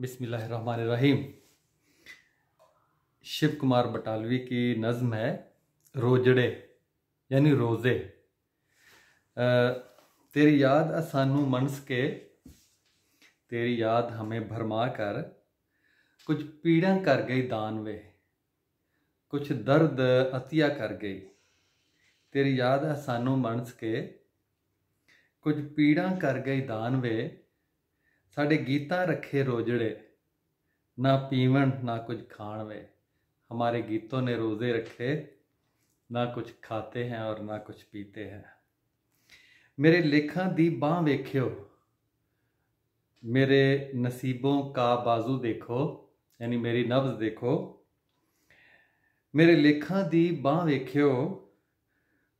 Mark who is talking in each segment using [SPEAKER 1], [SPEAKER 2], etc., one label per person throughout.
[SPEAKER 1] बिसमीम शिव कुमार बटालवी की नज़म है रोजड़े यानी रोज़े तेरी याद असानू मनस के तेरी याद हमें भरमा कर कुछ पीड़ा कर गई दान वे कुछ दर्द अतिया कर गई तेरी याद असानू मनस के कुछ पीड़ा कर गई दान वे ਸਾਡੇ ਗੀਤਾਂ रखे रोजड़े ना ਪੀਵਣ ना कुछ ਖਾਣ वे हमारे गीतों ने रोज़े रखे ना कुछ खाते हैं और ना कुछ पीते हैं मेरे लेखा दी बाह वेख्यो मेरे नसीबों का बाजू देखो यानी मेरी नब्ज देखो मेरे लेखा दी बाह वेख्यो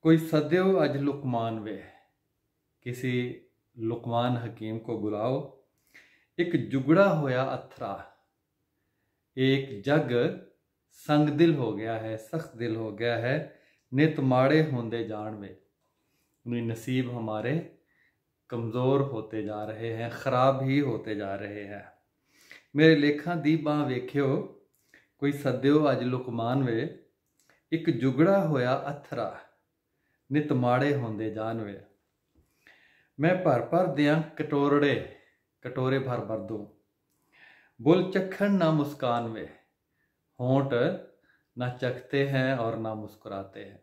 [SPEAKER 1] कोई सद्यो अज लुकमान वे किसी लुकमान हकीम को बुलाओ ਇੱਕ ਜੁਗੜਾ ਹੋਇਆ ਅਥਰਾ ਇੱਕ ਜਗ ਸੰਗ ਦਿਲ ਹੋ ਗਿਆ ਹੈ ਸਖਤ ਦਿਲ ਹੋ ਗਿਆ ਹੈ ਨਿਤ ਮਾੜੇ ਹੁੰਦੇ ਜਾਣ ਵੇ ਨੀ ਨਸੀਬ ਹਮਾਰੇ ਕਮਜ਼ੋਰ ਹੋਤੇ ਜਾ ਰਹੇ ਹੈ ਖਰਾਬ ਹੀ ਹੋਤੇ ਜਾ ਰਹੇ ਹੈ ਮੇਰੇ ਲੇਖਾਂ ਦੀ ਬਾਹ ਵੇਖਿਓ ਕੋਈ ਸੱਦਿਓ ਅਜ ਲੁਕਮਾਨ ਵੇ ਇੱਕ ਜੁਗੜਾ ਹੋਇਆ ਅਥਰਾ ਨਿਤ ਮਾੜੇ ਹੁੰਦੇ ਜਾਣ ਵੇ ਮੈਂ ਭਰ ਭਰ ਦਿਆਂ ਕਟੋਰੜੇ कटोरे भर भर दो बुल चखन ना मुस्कान में होंठ ना चखते हैं और ना मुस्कुराते हैं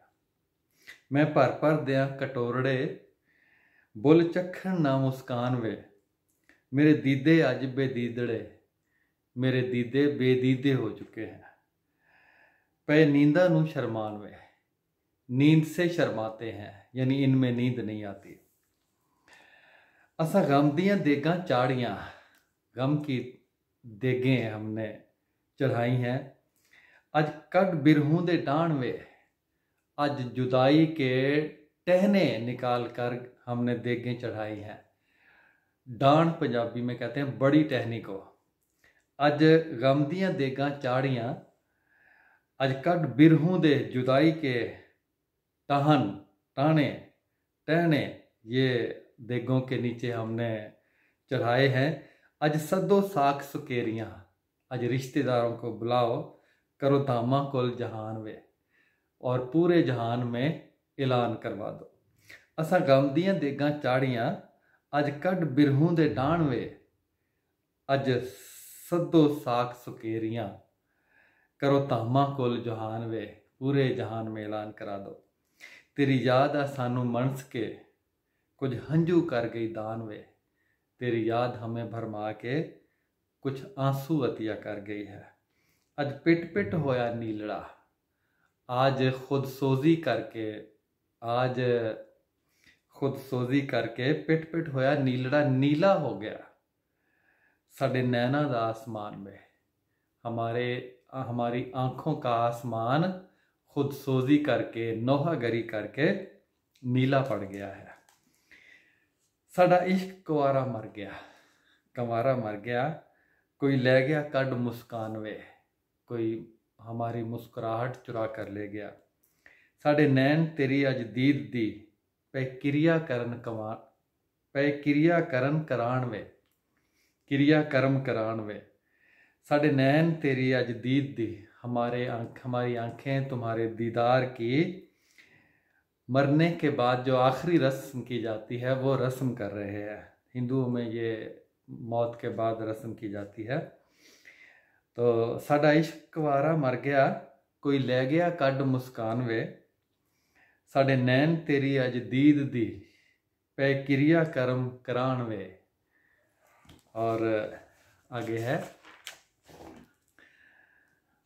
[SPEAKER 1] मैं भर भर दिया कटोरड़े बुल चखन ना मुस्कान वे मेरे दीदे अज बेदीदड़े मेरे दीदे बेदीदे हो चुके हैं पे नींदा नु शर्मान वे नींद से शर्माते हैं यानी इनमें नींद नहीं आती असा गम देगा चाड़िया गम की देगे हमने चढ़ाई हैं अज कट बिरहू दे डाण वे अज जुदाई के टहने निकाल कर हमने देगे चढ़ाई हैं डाण पंजाबी में कहते हैं बड़ी टहनी को अज गम दिया देगा चाड़िया अज कट बिरहू दे जुदाई के टहन टहने टहने ये ਦੇਗੋਂ ਕੇ ਨੀਚੇ ਹਮਨੇ ਚੜਾਏ ਹੈ ਅਜ ਸਦੋ ਸਾਖ ਸੁਕੇਰੀਆਂ ਅਜ ਰਿਸ਼ਤੇਦਾਰੋਂ ਕੋ ਬੁਲਾਓ ਕਰੋ ਧਾਮਾ ਕੋਲ ਜਹਾਨ ਵੇ ਔਰ ਪੂਰੇ ਜਹਾਨ ਮੇ ਐਲਾਨ ਕਰਵਾ ਦੋ ਅਸਾਂ ਗਮ ਦੀਆਂ ਦੇਗਾਂ ਚਾੜੀਆਂ ਅਜ ਕੱਢ ਬਿਰਹੂ ਦੇ ਡਾਣ ਵੇ ਅਜ ਸਦੋ ਸਾਖ ਸੁਕੇਰੀਆਂ ਕਰੋ ਧਾਮਾ ਕੋਲ ਜਹਾਨ ਵੇ ਪੂਰੇ ਜਹਾਨ ਮੇ ਐਲਾਨ ਕਰਾ ਦੋ ਤੇਰੀ ਯਾਦ ਆ ਸਾਨੂੰ ਮਨਸ ਕੇ कुछ हंजू कर गई दान वे तेरी याद हमें भरमा के कुछ आंसू अतिया कर गई है अज पिट पिट होया नीलड़ा आज खुद सोजी करके आज खुद सोजी करके पिट पिट होया नीलड़ा नीला हो गया साढ़े नैना का आसमान में हमारे हमारी आंखों का आसमान खुद सोजी करके नोहागरी करके नीला पड़ गया है ਸਾਡਾ ਇਸ਼ਕ ਕੁਵਾਰਾ ਮਰ ਗਿਆ ਕੁਵਾਰਾ ਮਰ ਗਿਆ ਕੋਈ ਲੈ ਗਿਆ ਕੱਢ ਮੁਸਕਾਨ ਵੇ ਕੋਈ ਹਮਾਰੀ ਮੁਸਕਰਾਹਟ ਚੁਰਾ ਕਰ ਲੈ ਗਿਆ ਸਾਡੇ ਨੈਣ ਤੇਰੀ ਅਜ ਦੀਦ ਦੀ ਪੈ ਕਿਰਿਆ ਕਰਨ ਕਮਾ ਪੈ ਕਿਰਿਆ ਕਰਨ ਕਰਾਣ ਵੇ ਕਿਰਿਆ ਕਰਮ ਕਰਾਣ ਵੇ ਸਾਡੇ ਨੈਣ ਤੇਰੀ ਅਜ ਦੀਦ ਦੀ ਹਮਾਰੇ ਅੱਖ ਹਮਾਰੀ ਅੱਖਾਂ ਤੁਹਾਰੇ ਦੀਦਾਰ ਕੀ मरने के बाद जो आखिरी रस्म की जाती है वो रस्म कर रहे हैं ਹਿੰਦੂਆਂ में ये ਮੌਤ के बाद रस्म की जाती है तो ਸਾਡਾ ਇਸ਼ਕਵਾਰਾ ਮਰ ਗਿਆ ਕੋਈ ਲੈ ਗਿਆ ਕੱਢ ਮੁਸਕਾਨ ਵੇ ਸਾਡੇ ਨੈਣ ਤੇਰੀ ਅਜ ਦੀਦ ਦੀ ਪੈ ਕਿਰਿਆ ਕਰਮ ਕਰਾਣ ਵੇ ਔਰ ਅਗੇ ਹੈ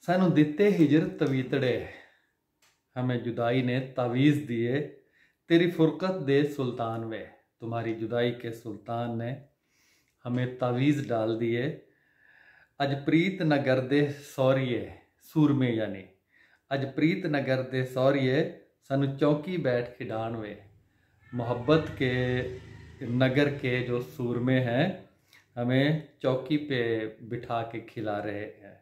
[SPEAKER 1] ਸਾਨੂੰ ਦਿੱਤੇ ਹਿਜਰ ਤਵੀਤੜੇ हमें जुदाई ने तावीज़ दिए तेरी फुरकत दे सुल्तान वे तुम्हारी जुदाई के सुल्तान ने हमें तावीज़ डाल दिए अजप्रीत न गर्दे दे सौरिए में यानी अजप्रीत न दे सौरिए सनु चौकी बैठ खिडान वे मोहब्बत के नगर के जो सूरमे हैं हमें चौकी पे बिठा के खिला रहे हैं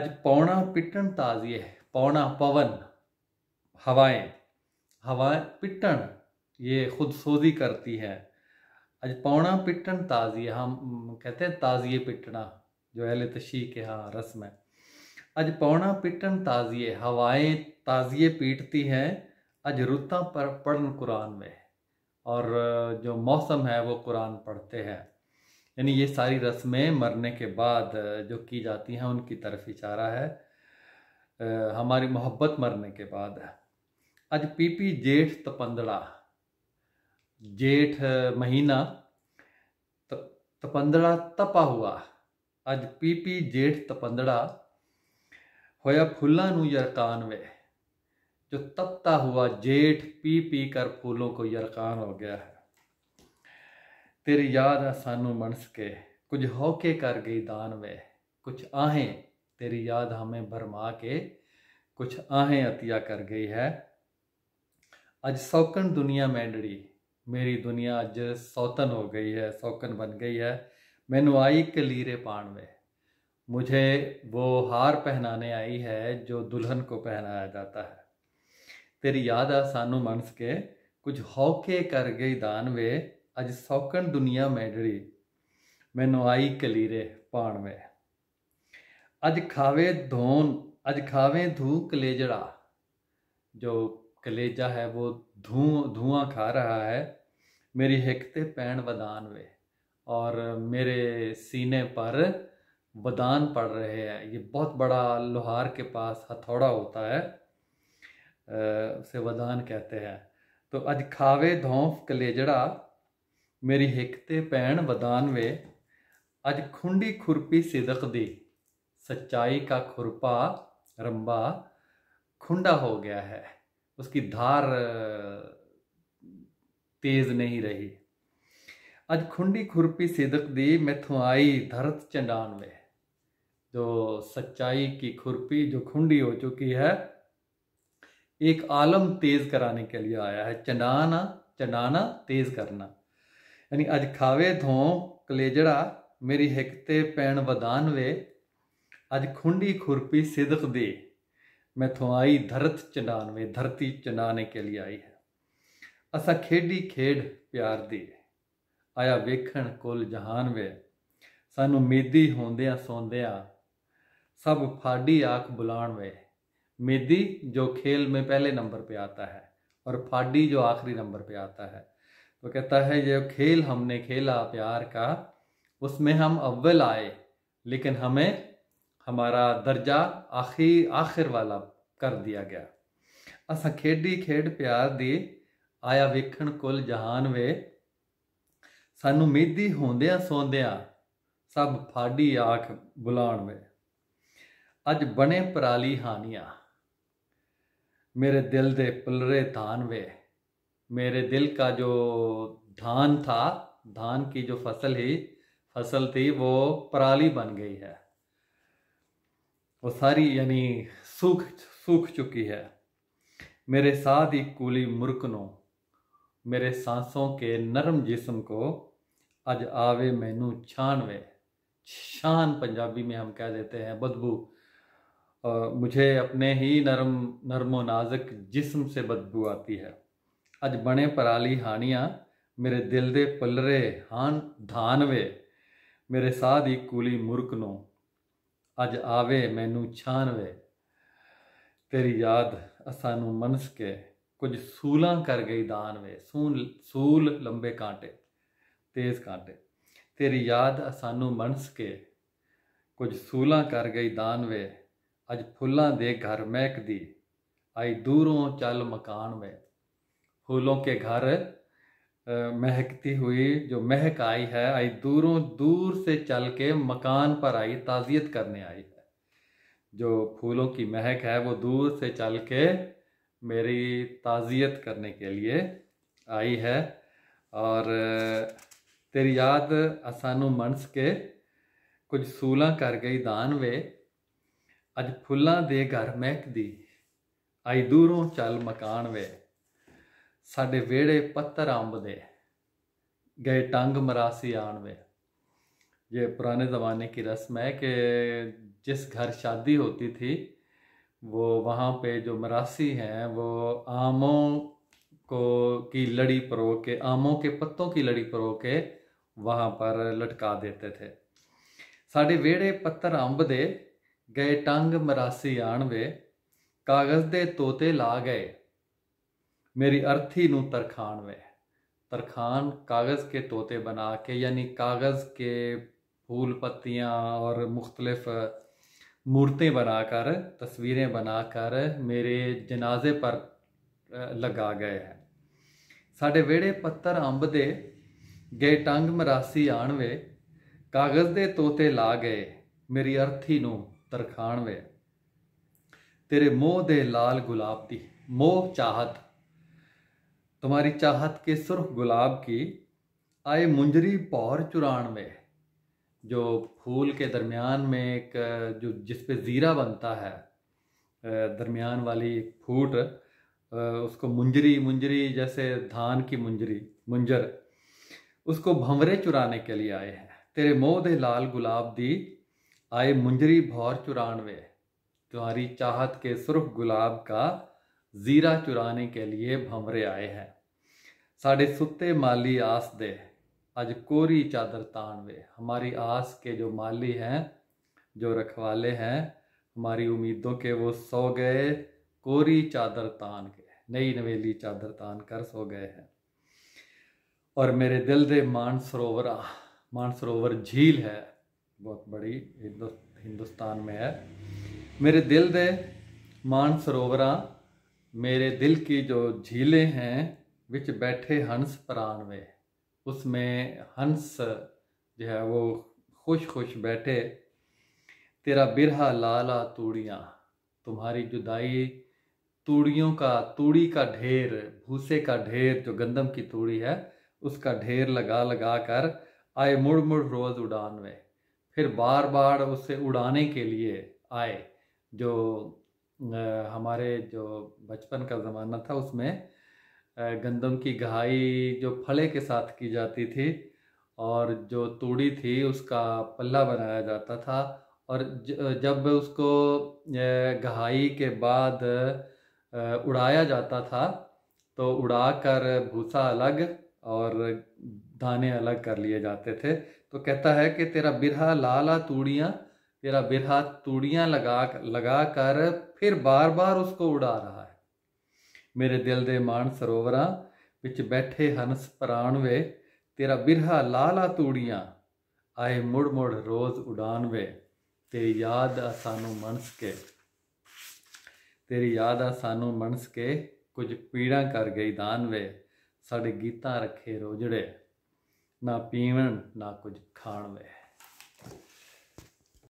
[SPEAKER 1] अज पौना पिटन ताजिए पौना पवन हवाएं हवाएं पिट्टन ये खुदसोजी करती है अज पौना पिट्टन ताजिए हम कहते हैं ताजिए पिटना जो अहल तशी के यहाँ रस्म है अज पौना पिटन ताजिए हवाएं ताजिए पीटती हैं अज रुता पर पढ़न कुरान में और जो मौसम है वो कुरान पढ़ते हैं यानी ये सारी रस्में मरने के बाद जो की जाती हैं उनकी तरफ इशारा है ਹਮਾਰੀ ਮੁਹੱਬਤ ਮਰਨੇ ਕੇ ਬਾਅਦ ਹੈ ਅੱਜ ਪੀਪੀ ਜੇਠ ਤਪੰਦੜਾ ਜੇਠ ਮਹੀਨਾ ਤਪੰਦੜਾ ਤਪਾ ਹੁਆ ਅੱਜ ਪੀਪੀ ਜੇਠ ਤਪੰਦੜਾ ਹੋਇਆ ਫੁੱਲਾਂ ਨੂੰ ਯਰਕਾਨ ਵੇ ਜੋ ਤਪਤਾ ਹੁਆ ਜੇਠ ਪੀ ਪੀ ਕਰ ਫੁੱਲੋਂ ਕੋ ਯਰਕਾਨ ਹੋ ਗਿਆ ਹੈ ਤੇਰੀ ਯਾਦ ਆ ਸਾਨੂੰ ਮਨਸ ਕੇ ਕੁਝ ਹੋਕੇ ਕਰ ਗਈ ਦਾਨ ਵੇ ਕੁਝ ਆਹੇ तेरी याद हमें भरमा के कुछ आहें अतिया कर गई है अज सौकन दुनिया मैंडड़ी मेरी दुनिया अज सौतन हो गई है सौकन बन गई है मैनू आई कलीरे में मुझे वो हार पहनाने आई है जो दुल्हन को पहनाया जाता है तेरी याद आ सानू मनस के कुछ होके कर गई दान वे अज सौकन दुनिया मैंडड़ी मैनू आई कलीरे में अज खावे धोन अज खावे धू कलेजड़ा जो कलेजा है वो धू, धुआं खा रहा है मेरी हेकते पैण वदान वे और मेरे सीने पर वदान पड़ रहे हैं ये बहुत बड़ा लोहार के पास हथौड़ा होता है उसे वदान कहते हैं तो अज खावे धौफ कलेजड़ा मेरी हिकते पैण वदान वे अज खुंडी खुरपी सिदक दी सच्चाई का खुरपा रंबा खुंडा हो गया है उसकी धार तेज नहीं रही अज खुंडी खुरपी सिदक दी आई धरत चंडान में जो सच्चाई की खुरपी जो खुंडी हो चुकी है एक आलम तेज कराने के लिए आया है चंडाना चंडाना तेज करना यानी अज खावे थों कलेजड़ा मेरी हिकते पैण वदान वे अज खुंडी खुरपी सिदक दे मैथों आई धरत चंडान में धरती चंडाने के लिए आई है असा खेडी खेड प्यार दे आया वेखण कुल जहान वे सानू मेदी ਹੁੰਦਿਆਂ ਸੌਂਦਿਆਂ सब फाडी आख बुलाण वे मेदी जो खेल में पहले नंबर पे आता है और फाडी जो आखिरी नंबर पे आता है तो कहता है ये खेल हमने खेला प्यार का उसमें हम अव्वल आए लेकिन हमें ਹਮਾਰਾ ਦਰਜਾ ਆਖੀ आखिर ਵਾਲਾ ਕਰ ਦਿਆ ਗਿਆ ਅਸਾਂ ਖੇਡੀ ਖੇਡ ਪਿਆਰ ਦੀ ਆਇਆ ਵੇਖਣ ਕੁੱਲ ਜਹਾਨ ਵੇ ਸਾਨੂੰ ਮਿੱਦੀ ਹੁੰਦਿਆਂ ਸੌਂਦਿਆਂ ਸਭ ਫਾੜੀ ਆਖ ਬੁਲਾਣ ਵੇ ਅੱਜ ਬਣੇ ਪਰਾਲੀ ਹਾਨੀਆਂ ਮੇਰੇ ਦਿਲ ਦੇ ਪਲਰੇ ਧਾਨ ਵੇ ਮੇਰੇ ਦਿਲ ਕਾ ਜੋ ਧਾਨ ਥਾ ਧਾਨ ਕੀ ਜੋ ਫਸਲ ही ਫਸਲ थी वो ਪਰਾਲੀ बन ਗਈ ਹੈ वो सारी यानी सूख सूख चुकी है मेरे साथ ही कूली मुरकनों मेरे सांसों के नरम जिस्म को अज आवे मैनू छानवे शान पंजाबी में हम कह देते हैं बदबू मुझे अपने ही नरम नरमो नाजक जिस्म से बदबू आती है अज बने पराली हानियाँ मेरे दिल दे पलरे हान धानवे मेरे साथ ही कूली मुरकनों ਅੱਜ ਆਵੇ ਮੈਨੂੰ ਛਾਨਵੇ ਤੇਰੀ ਯਾਦ ਅਸਾਂ ਨੂੰ ਮਨਸ ਕੇ ਕੁਝ ਸੂਲਾਂ ਕਰ ਗਈ ਦਾਨ ਵੇ ਸੂਲ ਸੂਲ ਲੰਬੇ ਕਾਂਟੇ ਤੇਜ਼ ਕਾਂਟੇ ਤੇਰੀ ਯਾਦ ਅਸਾਂ ਨੂੰ ਮਨਸ ਕੇ ਕੁਝ ਸੂਲਾਂ ਕਰ ਗਈ ਦਾਨ ਵੇ ਅੱਜ ਫੁੱਲਾਂ ਦੇ ਘਰ ਮਹਿਕਦੀ ਆਈ ਦੂਰੋਂ ਚੱਲ ਮਕਾਨ ਵੇ ਫੁੱਲੋਂ ਕੇ ਘਰ महकती हुई जो महक आई है आई दूरों दूर से चल के मकान पर आई ताज़ियत करने आई है जो फूलों की महक है वो दूर से चल के मेरी ताज़ियत करने के लिए आई है और तेरी याद असानू मनस के ਕੁਝ कर गई दान वे अज ਅੱਜ दे घर महक दी आई दूरों चल मकान वे ਸਾਡੇ ਵਿਹੜੇ ਪੱਤਰ ਅੰਬ ਦੇ ਗਏ ਟੰਗ ਮਰਾਸੀ ਆਣ ਵੇ ये पुराने ज़माने की रस्म है कि जिस घर शादी होती थी वो वहाँ पे जो मरासी हैं वो आमों को की लड़ी परो के आमों के पत्तों की लड़ी परो के वहाँ पर लटका देते थे ਸਾਡੇ ਵਿਹੜੇ ਪੱਤਰ ਅੰਬ ਦੇ ਗਏ ਟੰਗ ਮਰਾਸੀ ਆਣ ਵੇ ਕਾਗਜ਼ ਦੇ ਤੋਤੇ ਲਾ ਗਏ मेरी अर्थी नु तरखान वे तरखान कागज़ के तोते बना के यानी कागज़ के फूल पत्तियाँ और मुख्तलफ मूर्तें बनाकर तस्वीरें बनाकर मेरे जनाजे पर लगा गए हैं साढ़े वेड़े पत्थर अंब दे गए टंग मरासी ਆਣ ਵੇ ਕਾਗਜ਼ ਦੇ ਤੋਤੇ ਲਾ ਗਏ ਮੇਰੀ ਅਰਥੀ ਨੂੰ ਤਰਖਾਣ ਵੇ ਤੇਰੇ ਮੋਹ ਦੇ ਲਾਲ ਗੁਲਾਬ ਦੀ तुम्हारी चाहत के सुर्ख गुलाब की आए मुंजरी पौर चुराण में जो फूल के दरमियान में एक जो जिस पे ज़ीरा बनता है दरमियान वाली फूट उसको मुंजरी मुंजरी जैसे धान की मुंजरी मुंजर उसको भंवरे चुराने के लिए आए हैं तेरे मोद लाल गुलाब दी आए मुंजरी भौर चुरानवे तुम्हारी चाहत के सुर्ख गुलाब का जीरा चुराने के लिए भंवरे आए हैं साढ़े सुते माली आस दे आज कोरी चादर वे हमारी आस के जो माली हैं जो रखवाले हैं हमारी उम्मीदों के वो सो गए कोरी चादर तान के नई नवेली चादर तान कर सो गए हैं और मेरे दिल दे मानसरोवर मानसरोवर झील है बहुत बड़ी हिंदुस्तान में है मेरे दिल दे सरोवरा मेरे दिल की जो झीले हैं विच बैठे हंस प्राण में उसमें हंस जो है वो खुश खुश बैठे तेरा बिरहा लाला तूड़ियाँ तुम्हारी जुदाई तूड़ियों का तूड़ी का ढेर भूसे का ढेर जो गंदम की तूड़ी है उसका ढेर लगा लगा कर आए मुड़ मुड़ रोज़ उड़ान में फिर बार बार उसे उड़ाने के लिए आए जो हमारे जो बचपन का ज़माना था उसमें गंदम की घाई जो फले के साथ की जाती थी और जो तूड़ी थी उसका पल्ला बनाया जाता था और जब उसको घाई के बाद उड़ाया जाता था तो उड़ा कर भूसा अलग और दाने अलग कर लिए जाते थे तो कहता है कि तेरा बिरहा लाला तूड़ियाँ ਤੇਰਾ ਬਿਰਹਾ ਤੂੜੀਆਂ ਲਗਾ ਲਗਾ ਕਰ ਫਿਰ ਬਾਰ-ਬਾਰ ਉਸको ਉਡਾ ਰਹਾ ਹੈ ਮੇਰੇ ਦਿਲ ਦੇ ਮਾਨ ਸਰੋਵਰਾਂ ਵਿੱਚ ਬੈਠੇ ਹੰਸ ਪ੍ਰਾਣ ਵੇ ਤੇਰਾ ਬਿਰਹਾ ਲਾਲਾ ਤੂੜੀਆਂ ਆਏ ਮੁੜ-ਮੁੜ ਰੋਜ਼ ਉਡਾਨ ਵੇ ਤੇਰੀ ਯਾਦ ਆ ਸਾਨੂੰ ਮਨਸ ਕੇ ਤੇਰੀ ਯਾਦ ਆ ਸਾਨੂੰ ਮਨਸ ਕੇ ਕੁਝ ਪੀੜਾਂ ਕਰ ਗਈ ਦਾਨ ਵੇ ਸਾਡੇ ਗੀਤਾਂ ਰੱਖੇ ਰੋਜੜੇ ਨਾ ਪੀਵਣ ਨਾ ਕੁਝ ਖਾਣ ਵੇ